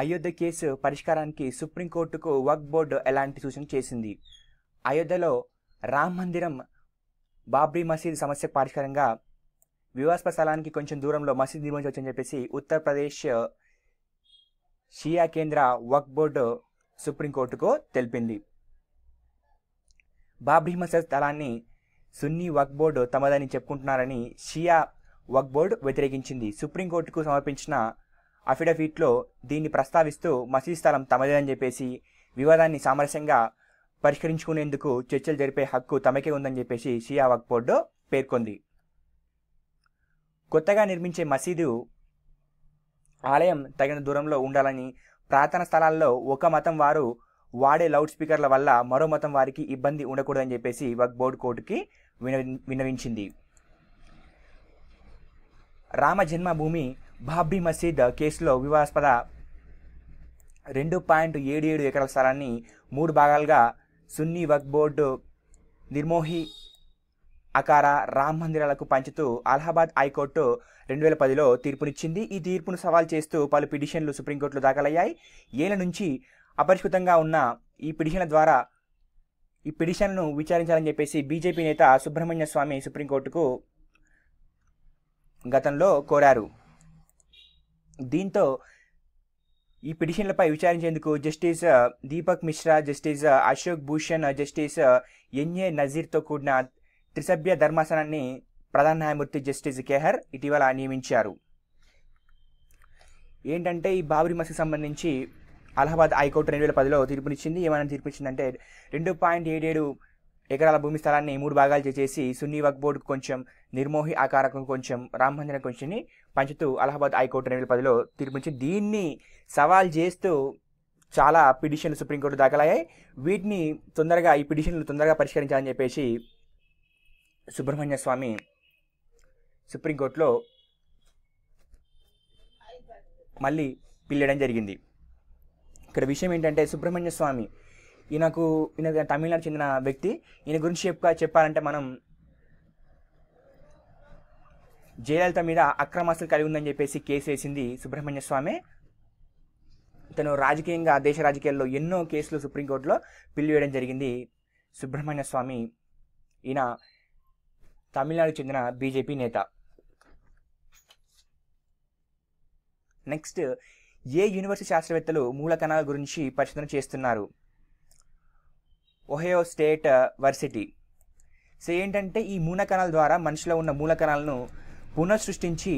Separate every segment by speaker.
Speaker 1: Ayodhya case పరిష్కారానికి సుప్రీంకోర్టుకు work board ఎలాంటి సూచన చేసింది అయోధ్యలో రామ్ మందిరం బాబ్రీ మసీద్ సమస్య పరిష్కారంగా వివాస్ప స్థలానికి కొంచెం దూరంలో మసీద్ నిర్మించవచ్చని చెప్పేసి ఉత్తరప్రదేశ్ షియా కేంద్ర వర్క్ బోర్డు సుప్రీంకోర్టుకు తెలిపింది బాబ్రీ మసీద్ స్థలాన్ని సున్నీ వక్ బోర్డు తమదని చెప్పుకుంటున్నారని షియా వక్ బోర్డు వ్యతిరేకించింది సుప్రీంకోర్టుకు సమర్పించిన అఫిడవిట్లో దీన్ని ప్రస్తావిస్తూ మసీద్ స్థలం తమదేనని చెప్పేసి వివాదాన్ని సామరస్యంగా పరిష్కరించుకునేందుకు చర్చలు జరిపే హక్కు తమకే ఉందని చెప్పేసి షియా వక్ బోర్డు పేర్కొంది కొత్తగా నిర్మించే మసీదు ఆలయం తగిన దూరంలో ఉండాలని ప్రార్థన స్థలాల్లో ఒక మతం వారు వాడే లౌడ్ స్పీకర్ల వల్ల మరో మతం వారికి ఇబ్బంది ఉండకూడదని చెప్పేసి వక్ బోర్డు కోర్టుకి విన విన్నవించింది రామ జన్మభూమి బాబ్రీ మసీద్ కేసులో వివాదాస్పద రెండు పాయింట్ ఏడు ఏడు ఎకరాల స్థలాన్ని మూడు భాగాలుగా సున్నీ వక్ బోర్డు నిర్మోహి అకార రామ్ మందిరాలకు పంచుతూ అలహాబాద్ హైకోర్టు రెండు వేల పదిలో తీర్పునిచ్చింది ఈ తీర్పును సవాల్ చేస్తూ పలు పిటిషన్లు సుప్రీంకోర్టులో దాఖలయ్యాయి ఏళ్ల నుంచి అపరిష్కృతంగా ఉన్న ఈ పిటిషన్ల ద్వారా ఈ పిటిషన్ను విచారించాలని చెప్పేసి బీజేపీ నేత సుబ్రహ్మణ్య స్వామి సుప్రీంకోర్టుకు గతంలో కోరారు దీంతో ఈ పిటిషన్లపై విచారించేందుకు justice Deepak Mishra justice Ashok Bhushan justice N A నజీర్తో కూడిన త్రిసభ్య ధర్మాసనాన్ని ప్రధాన న్యాయమూర్తి జస్టిస్ కేహర్ ఇటీవల నియమించారు ఏంటంటే ఈ బాబ్రీ మసీద్ సంబంధించి అలహాబాద్ హైకోర్టు రెండు వేల పదిలో తీర్పునిచ్చింది ఏమైనా తీర్పునిచ్చిందంటే రెండు పాయింట్ ఏడేడు ఎకరాల భూమి స్థలాన్ని మూడు భాగాలు చేసేసి సున్నీ వక్ బోర్డుకు కొంచెం నిర్మోహి ఆ కారకం కొంచెం రామ మందిరం పంచుతూ అలహాబాద్ హైకోర్టు రెండు వేల పదిలో తీర్పుంచి దీన్ని సవాల్ చేస్తూ చాలా పిటిషన్లు సుప్రీంకోర్టు దాఖలయ్యాయి వీటిని తొందరగా ఈ పిటిషన్లు తొందరగా పరిష్కరించాలని చెప్పేసి సుబ్రహ్మణ్య స్వామి సుప్రీంకోర్టులో మళ్ళీ పిల్లడం జరిగింది ఇక్కడ విషయం ఏంటంటే సుబ్రహ్మణ్య స్వామి ఈయనకు ఈయన తమిళనాడు చెందిన వ్యక్తి ఈయన గురించి చెప్పాలంటే మనం జయలలిత మీద అక్రమాస్తులు కలిగి ఉందని చెప్పేసి కేసు వేసింది సుబ్రహ్మణ్య స్వామి తను రాజకీయంగా దేశ రాజకీయాల్లో ఎన్నో కేసులు సుప్రీంకోర్టులో పిలివేయడం జరిగింది సుబ్రహ్మణ్య స్వామి ఈయన తమిళనాడు చెందిన బీజేపీ నేత నెక్స్ట్ ఏ యూనివర్సిటీ శాస్త్రవేత్తలు కణాల గురించి పరిశోధన చేస్తున్నారు ఒహయో స్టేట్ వర్సిటీ సో ఏంటంటే ఈ మూల కణాల ద్వారా మనిషిలో ఉన్న మూల కణాలను పునఃసృష్టించి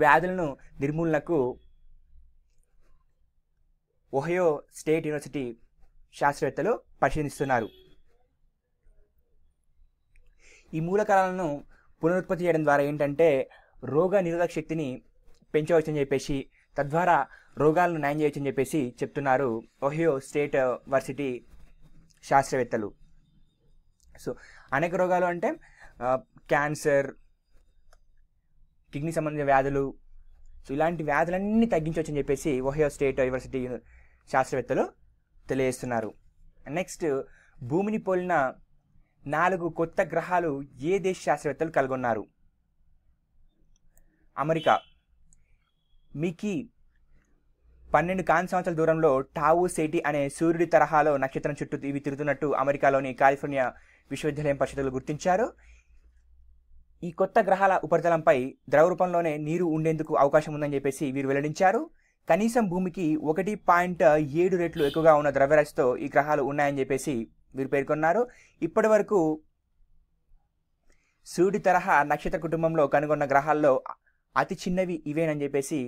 Speaker 1: వ్యాధులను నిర్మూలనకు ఒహయో స్టేట్ యూనివర్సిటీ శాస్త్రవేత్తలు పరిశీలిస్తున్నారు ఈ మూలకాలను పునరుత్పత్తి చేయడం ద్వారా ఏంటంటే రోగ నిరోధక శక్తిని పెంచవచ్చని చెప్పేసి తద్వారా రోగాలను నయం అని చెప్పేసి చెప్తున్నారు ఒహియో స్టేట్ వర్సిటీ శాస్త్రవేత్తలు సో అనేక రోగాలు అంటే క్యాన్సర్ కిడ్నీ సంబంధించిన వ్యాధులు సో ఇలాంటి వ్యాధులన్నీ తగ్గించవచ్చు అని చెప్పేసి ఒహయో స్టేట్ యూనివర్సిటీ శాస్త్రవేత్తలు తెలియజేస్తున్నారు నెక్స్ట్ భూమిని పోలిన నాలుగు కొత్త గ్రహాలు ఏ దేశ శాస్త్రవేత్తలు కలుగొన్నారు అమెరికా మీకి పన్నెండు కాని సంవత్సరాల దూరంలో టావు సేటి అనే సూర్యుడి తరహాలో నక్షత్రం చుట్టూ ఇవి తిరుగుతున్నట్టు అమెరికాలోని కాలిఫోర్నియా విశ్వవిద్యాలయం పరిషత్తులు గుర్తించారు ఈ కొత్త గ్రహాల ఉపరితలంపై ద్రవ రూపంలోనే నీరు ఉండేందుకు అవకాశం ఉందని చెప్పేసి వీరు వెల్లడించారు కనీసం భూమికి ఒకటి పాయింట్ ఏడు రెట్లు ఎక్కువగా ఉన్న ద్రవ్యరాశితో ఈ గ్రహాలు ఉన్నాయని చెప్పేసి వీరు పేర్కొన్నారు ఇప్పటి వరకు సూర్యుడి తరహా నక్షత్ర కుటుంబంలో కనుగొన్న గ్రహాల్లో అతి చిన్నవి ఇవేనని చెప్పేసి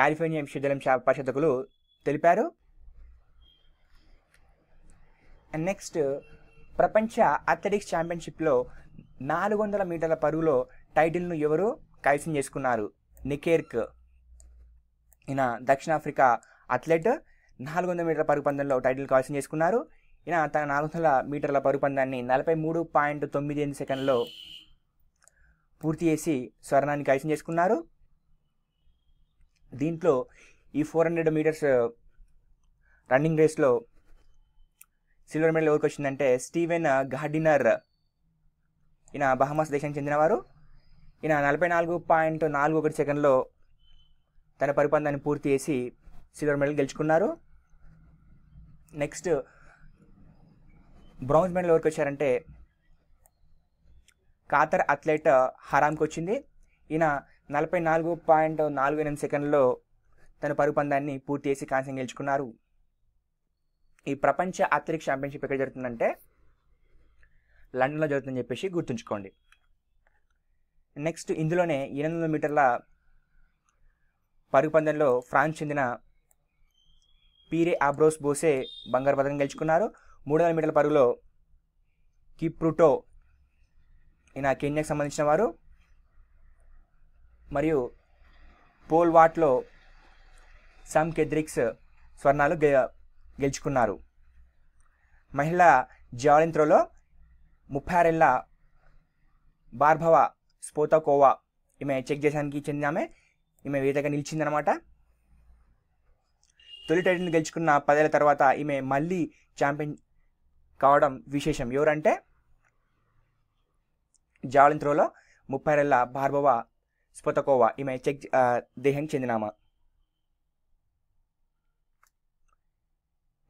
Speaker 1: కాలిఫోర్నియా విశ్వవిద్యాలయం పరిశోధకులు తెలిపారు అండ్ నెక్స్ట్ ప్రపంచ అథ్లెటిక్స్ ఛాంపియన్షిప్లో నాలుగు వందల మీటర్ల పరుగులో టైటిల్ను ఎవరు కైవసం చేసుకున్నారు నికేర్క్ ఈయన దక్షిణాఫ్రికా అథ్లెట్ నాలుగు వందల మీటర్ల పరుగు పందెంలో టైటిల్ కైవసం చేసుకున్నారు ఈయన తన నాలుగు వందల మీటర్ల పరుగు పందాన్ని నలభై మూడు పాయింట్ తొమ్మిది ఎనిమిది సెకండ్లో పూర్తి చేసి స్వర్ణాన్ని కైవసం చేసుకున్నారు దీంట్లో ఈ ఫోర్ హండ్రెడ్ మీటర్స్ రన్నింగ్ రేస్లో సిల్వర్ మెడల్ ఎవరికి వచ్చిందంటే స్టీవెన్ గార్డినర్ ఈయన బహమాస్ దేశానికి చెందినవారు ఈయన నలభై నాలుగు పాయింట్ నాలుగు ఒకటి సెకండ్లో తన పరిపాలనని పూర్తి చేసి సిల్వర్ మెడల్ గెలుచుకున్నారు నెక్స్ట్ బ్రాంజ్ మెడల్ ఎవరికి వచ్చారంటే కాతర్ అథ్లెట్ హరామ్కి వచ్చింది ఈయన నలభై నాలుగు పాయింట్ నాలుగు ఎనిమిది సెకండ్లో తన పరుపందాన్ని పూర్తి చేసి కాంస్యం గెలుచుకున్నారు ఈ ప్రపంచ అథ్లెటిక్స్ ఛాంపియన్షిప్ ఎక్కడ జరుగుతుందంటే లండన్లో జరుగుతుందని చెప్పేసి గుర్తుంచుకోండి నెక్స్ట్ ఇందులోనే ఎనిమిది వందల మీటర్ల పరుగు పందెంలో ఫ్రాన్స్ చెందిన పీరే ఆబ్రోస్ బోసే బంగారు పథకం గెలుచుకున్నారు మూడు వందల మీటర్ల పరుగులో కిప్రుటో ఈయన కెన్యాకు సంబంధించిన వారు మరియు పోల్ వాట్లో సమ్ కెద్రిక్స్ స్వర్ణాలు గెలుచుకున్నారు మహిళ జావలిన్ త్రోలో ముప్పై ఆరేళ్ల బార్భవ స్పోతకోవా ఈమె చెక్ చేసానికి చెందిన ఆమె ఈమె వేదికగా నిలిచిందనమాట తొలి టైటిల్ని గెలుచుకున్న పదేళ్ల తర్వాత ఈమె మళ్ళీ ఛాంపియన్ కావడం విశేషం ఎవరంటే జావలిన్ త్రోలో ముప్పై ఏళ్ళ బార్భవ స్పోతకోవా ఈమె చెక్ దేహానికి చెందినామా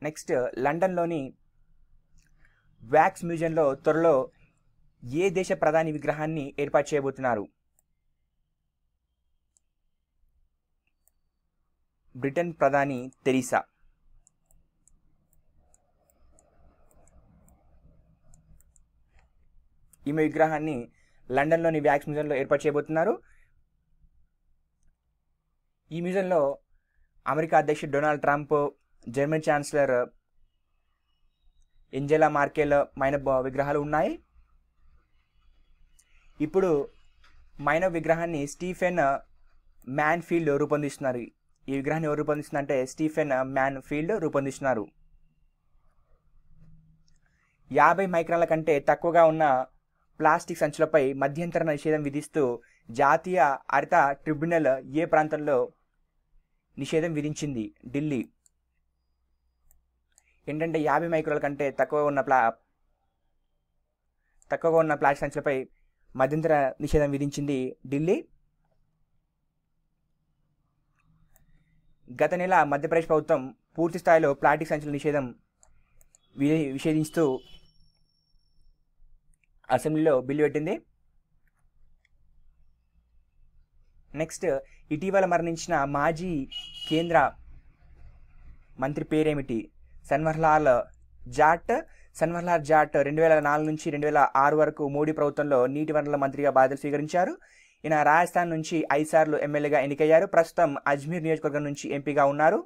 Speaker 1: నెక్స్ట్ లండన్లోని వ్యాక్స్ మ్యూజియంలో త్వరలో ఏ దేశ ప్రధాని విగ్రహాన్ని ఏర్పాటు చేయబోతున్నారు బ్రిటన్ ప్రధాని తెరీసా ఈమె విగ్రహాన్ని లండన్లోని వ్యాక్స్ మ్యూజియంలో ఏర్పాటు చేయబోతున్నారు ఈ మ్యూజియంలో అమెరికా అధ్యక్షుడు Donald Trump German chancellor Angela Merkel మైన విగ్రహాలు ఉన్నాయి ఇప్పుడు మైన విగ్రహాన్ని స్టీఫెన్ మ్యాన్ ఫీల్డ్ రూపొందిస్తున్నారు ఈ విగ్రహాన్ని ఎవరు రూపొందిస్తుందంటే స్టీఫెన్ మ్యాన్ ఫీల్డ్ రూపొందిస్తున్నారు యాభై మైక్రాల కంటే తక్కువగా ఉన్న ప్లాస్టిక్ సంచులపై మధ్యంతర నిషేధం విధిస్తూ జాతీయ హరిత ట్రిబ్యునల్ ఏ ప్రాంతంలో నిషేధం విధించింది ఢిల్లీ ఏంటంటే యాభై మైక్రోల కంటే తక్కువ ఉన్న ప్లా తక్కువగా ఉన్న ప్లాట్ఫామ్స్లపై మధ్యంతర నిషేధం విధించింది ఢిల్లీ గత నెల మధ్యప్రదేశ్ ప్రభుత్వం పూర్తి స్థాయిలో ప్లాస్టిక్ సంచుల నిషేధం నిషేధిస్తూ అసెంబ్లీలో బిల్లు పెట్టింది నెక్స్ట్ ఇటీవల మరణించిన మాజీ కేంద్ర మంత్రి పేరేమిటి సన్వర్లాల్ జాట్ సన్వర్లాల్ జాట్ రెండు వేల నాలుగు నుంచి రెండు వేల ఆరు వరకు మోడీ ప్రభుత్వంలో నీటి వనరుల మంత్రిగా బాధ్యత స్వీకరించారు ఈయన రాజస్థాన్ నుంచి ఐదుసార్లు ఎమ్మెల్యేగా ఎన్నికయ్యారు ప్రస్తుతం అజ్మీర్ నియోజకవర్గం నుంచి ఎంపీగా ఉన్నారు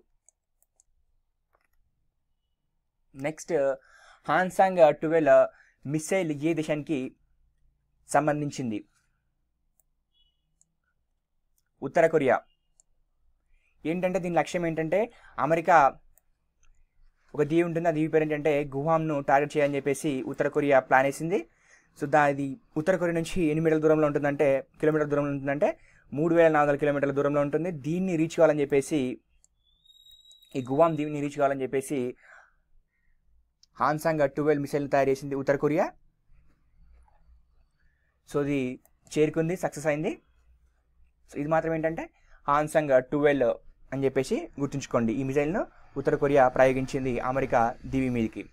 Speaker 1: నెక్స్ట్ హాన్సాంగ్ టువెల్ మిస్సైల్ ఏ దేశానికి సంబంధించింది ఉత్తర కొరియా ఏంటంటే దీని లక్ష్యం ఏంటంటే అమెరికా ఒక దీవి ఉంటుంది ఆ దీవి పేరు ఏంటంటే గుహాంను టార్గెట్ చేయాలని చెప్పేసి ఉత్తర కొరియా ప్లాన్ వేసింది సో దాది ఉత్తర కొరియా నుంచి ఎన్ని మీటర్ల దూరంలో ఉంటుందంటే కిలోమీటర్ల దూరంలో ఉంటుందంటే మూడు వేల నాలుగు వందల కిలోమీటర్ల దూరంలో ఉంటుంది దీన్ని రీచ్ కావాలని చెప్పేసి ఈ గువాం దీవిని రీచ్ కావాలని చెప్పేసి హాన్సాంగ్ టువెల్వ్ మిసైల్ తయారు చేసింది ఉత్తర కొరియా సో ఇది చేరుకుంది సక్సెస్ అయింది సో ఇది మాత్రం ఏంటంటే హాన్సాంగ్ ట్వెల్వ్ అని చెప్పేసి గుర్తుంచుకోండి ఈ మిసైల్ను ఉత్తర కొరియా ప్రయోగించింది అమెరికా దివి మీదికి